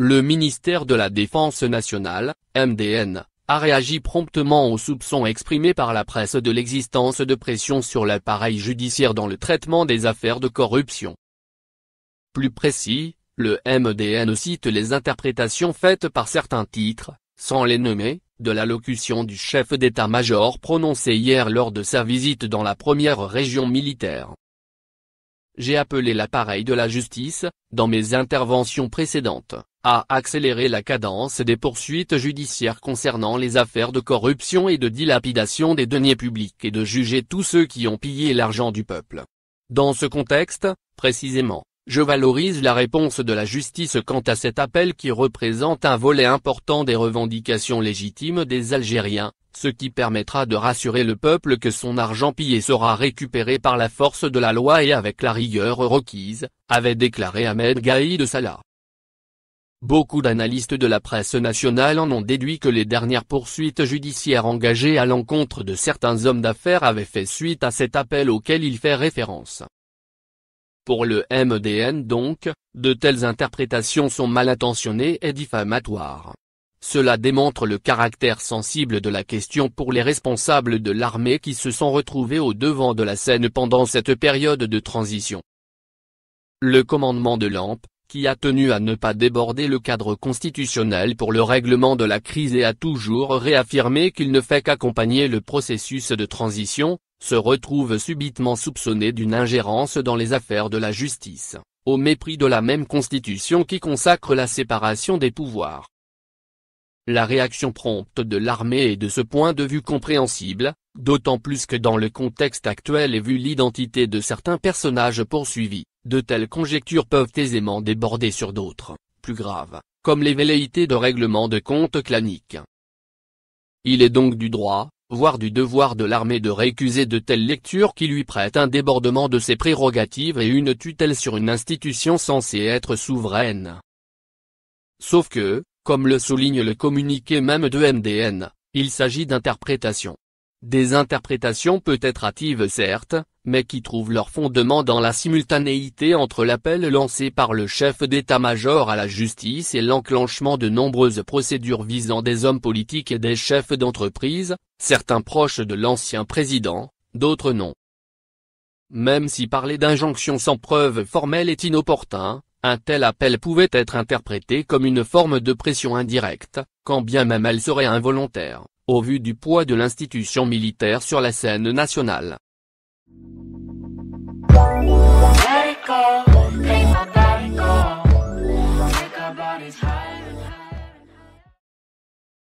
Le ministère de la Défense nationale, MDN, a réagi promptement aux soupçons exprimés par la presse de l'existence de pression sur l'appareil judiciaire dans le traitement des affaires de corruption. Plus précis, le MDN cite les interprétations faites par certains titres, sans les nommer, de l'allocution du chef d'état-major prononcée hier lors de sa visite dans la première région militaire j'ai appelé l'appareil de la justice, dans mes interventions précédentes, à accélérer la cadence des poursuites judiciaires concernant les affaires de corruption et de dilapidation des deniers publics et de juger tous ceux qui ont pillé l'argent du peuple. Dans ce contexte, précisément, je valorise la réponse de la justice quant à cet appel qui représente un volet important des revendications légitimes des Algériens, ce qui permettra de rassurer le peuple que son argent pillé sera récupéré par la force de la loi et avec la rigueur requise, avait déclaré Ahmed Gaïd Salah. Beaucoup d'analystes de la presse nationale en ont déduit que les dernières poursuites judiciaires engagées à l'encontre de certains hommes d'affaires avaient fait suite à cet appel auquel il fait référence. Pour le MDN donc, de telles interprétations sont mal intentionnées et diffamatoires. Cela démontre le caractère sensible de la question pour les responsables de l'armée qui se sont retrouvés au devant de la scène pendant cette période de transition. Le commandement de l'AMP, qui a tenu à ne pas déborder le cadre constitutionnel pour le règlement de la crise et a toujours réaffirmé qu'il ne fait qu'accompagner le processus de transition, se retrouve subitement soupçonné d'une ingérence dans les affaires de la justice, au mépris de la même constitution qui consacre la séparation des pouvoirs. La réaction prompte de l'armée est de ce point de vue compréhensible, d'autant plus que dans le contexte actuel et vu l'identité de certains personnages poursuivis, de telles conjectures peuvent aisément déborder sur d'autres, plus graves, comme les velléités de règlement de comptes claniques. Il est donc du droit, voire du devoir de l'armée de récuser de telles lectures qui lui prêtent un débordement de ses prérogatives et une tutelle sur une institution censée être souveraine. Sauf que, comme le souligne le communiqué même de MDN, il s'agit d'interprétations. Des interprétations peut-être hâtives certes, mais qui trouvent leur fondement dans la simultanéité entre l'appel lancé par le chef d'état-major à la justice et l'enclenchement de nombreuses procédures visant des hommes politiques et des chefs d'entreprise, certains proches de l'ancien président, d'autres non. Même si parler d'injonction sans preuve formelle est inopportun, un tel appel pouvait être interprété comme une forme de pression indirecte, quand bien même elle serait involontaire, au vu du poids de l'institution militaire sur la scène nationale. Oh.